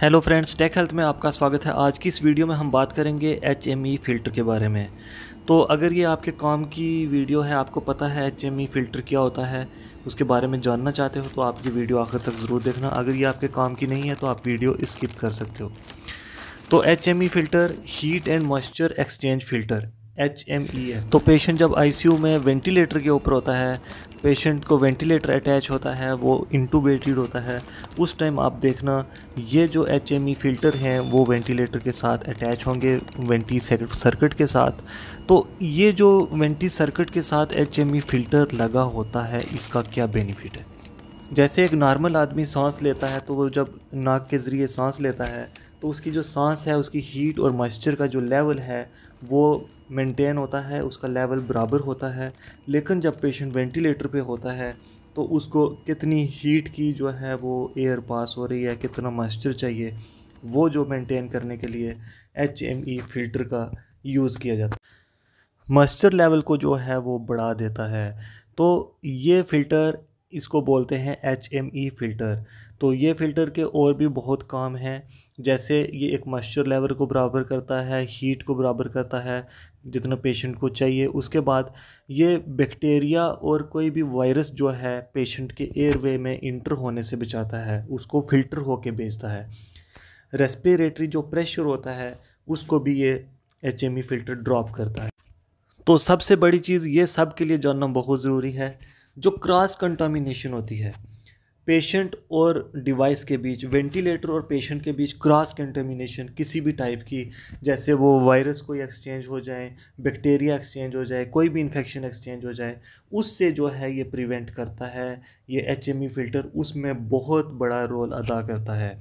hello friends take health में आपका स्वागत है आज की इस वीडियो में हम बात करेंगे एच एम ई फ़िल्टर के बारे में तो अगर ये आपके काम की वीडियो है आपको पता है एच एम ई फ़िल्टर क्या होता है उसके बारे में जानना चाहते हो तो आप ये वीडियो आखिर तक ज़रूर देखना अगर ये आपके काम की नहीं है तो आप वीडियो स्किप कर सकते हो तो H M E filter heat and moisture exchange filter H M E F तो पेशेंट जब आई सी यू में वेंटिलेटर के ऊपर होता है पेशेंट को वेंटिलेटर अटैच होता है वो इंटूबेटेड होता है उस टाइम आप देखना ये जो एच एम ई फ़िल्टर हैं वो वेंटिलेटर के साथ अटैच होंगे वेंटी सर्किट के साथ तो ये जो वेंटी सर्किट के साथ एच एम ई फ़िल्टर लगा होता है इसका क्या बेनिफिट है जैसे एक नॉर्मल आदमी सांस लेता है तो वो जब नाक के ज़रिए सांस लेता है तो उसकी जो सांस है उसकी हीट और मॉइस्चर का जो लेवल है वो मेंटेन होता है उसका लेवल बराबर होता है लेकिन जब पेशेंट वेंटिलेटर पे होता है तो उसको कितनी हीट की जो है वो एयर पास हो रही है कितना मॉइस्चर चाहिए वो जो मेंटेन करने के लिए एच एम ई फिल्टर का यूज़ किया जाता है मॉइस्चर लेवल को जो है वो बढ़ा देता है तो ये फ़िल्टर इसको बोलते हैं एच एम ई फ़िल्टर तो ये फ़िल्टर के और भी बहुत काम हैं जैसे ये एक मॉइस्चर लेवल को बराबर करता है हीट को बराबर करता है जितना पेशेंट को चाहिए उसके बाद ये बैक्टीरिया और कोई भी वायरस जो है पेशेंट के एयरवे में इंटर होने से बचाता है उसको फ़िल्टर होके भेजता है रेस्पिरेटरी जो प्रेशर होता है उसको भी ये H M E filter drop करता है तो सबसे बड़ी चीज़ ये सब के लिए जानना बहुत ज़रूरी है जो क्रॉस कंटामिनेशन होती है पेशेंट और डिवाइस के बीच वेंटिलेटर और पेशेंट के बीच क्रॉस कंटेमिनेशन किसी भी टाइप की जैसे वो वायरस कोई एक्सचेंज हो जाए बैक्टीरिया एक्सचेंज हो जाए कोई भी इन्फेक्शन एक्सचेंज हो जाए उससे जो है ये प्रिवेंट करता है ये एच फिल्टर e उसमें बहुत बड़ा रोल अदा करता है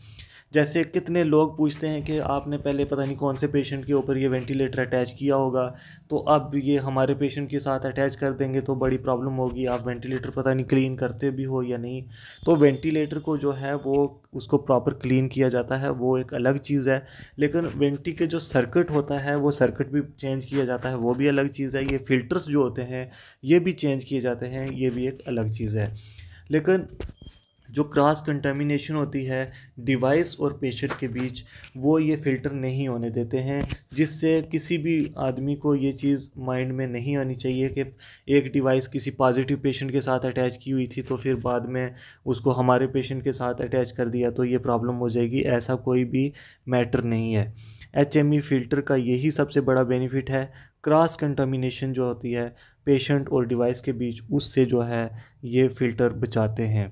जैसे कितने लोग पूछते हैं कि आपने पहले पता नहीं कौन से पेशेंट के ऊपर ये वेंटिलेटर अटैच किया होगा तो अब ये हमारे पेशेंट के साथ अटैच कर देंगे तो बड़ी प्रॉब्लम होगी आप वेंटिलेटर पता नहीं क्लीन करते भी हो या नहीं तो वेंटिलेटर को जो है वो उसको प्रॉपर क्लीन किया जाता है वो एक अलग चीज़ है लेकिन वेंटी के जो सर्किट होता है वो सर्किट भी चेंज किया जाता है वो भी अलग चीज़ है ये फ़िल्टर्स जो होते हैं ये भी चेंज किए जाते हैं ये भी एक अलग चीज़ है लेकिन जो क्रॉस कंटेमिनेशन होती है डिवाइस और पेशेंट के बीच वो ये फ़िल्टर नहीं होने देते हैं जिससे किसी भी आदमी को ये चीज़ माइंड में नहीं आनी चाहिए कि एक डिवाइस किसी पॉजिटिव पेशेंट के साथ अटैच की हुई थी तो फिर बाद में उसको हमारे पेशेंट के साथ अटैच कर दिया तो ये प्रॉब्लम हो जाएगी ऐसा कोई भी मैटर नहीं है एच फ़िल्टर e का यही सबसे बड़ा बेनिफिट है क्रॉस कंटामिनेशन जो होती है पेशेंट और डिवाइस के बीच उससे जो है ये फ़िल्टर बचाते हैं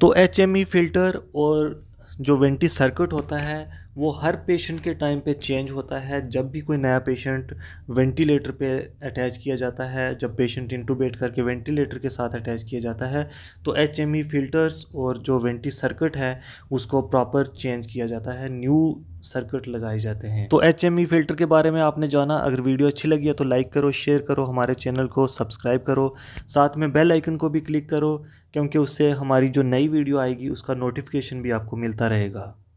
तो एच फिल्टर e और जो वेंटी सर्किट होता है वो हर पेशेंट के टाइम पे चेंज होता है जब भी कोई नया पेशेंट वेंटिलेटर पे अटैच किया जाता है जब पेशेंट इंटूबेट करके वेंटिलेटर के साथ अटैच किया जाता है तो एच फिल्टर्स e और जो वेंटी सर्किट है उसको प्रॉपर चेंज किया जाता है न्यू सर्किट लगाए जाते हैं तो एच फिल्टर e के बारे में आपने जाना अगर वीडियो अच्छी लगी है तो लाइक करो शेयर करो हमारे चैनल को सब्सक्राइब करो साथ में बेल आइकन को भी क्लिक करो क्योंकि उससे हमारी जो नई वीडियो आएगी उसका नोटिफिकेशन भी आपको मिलता रहेगा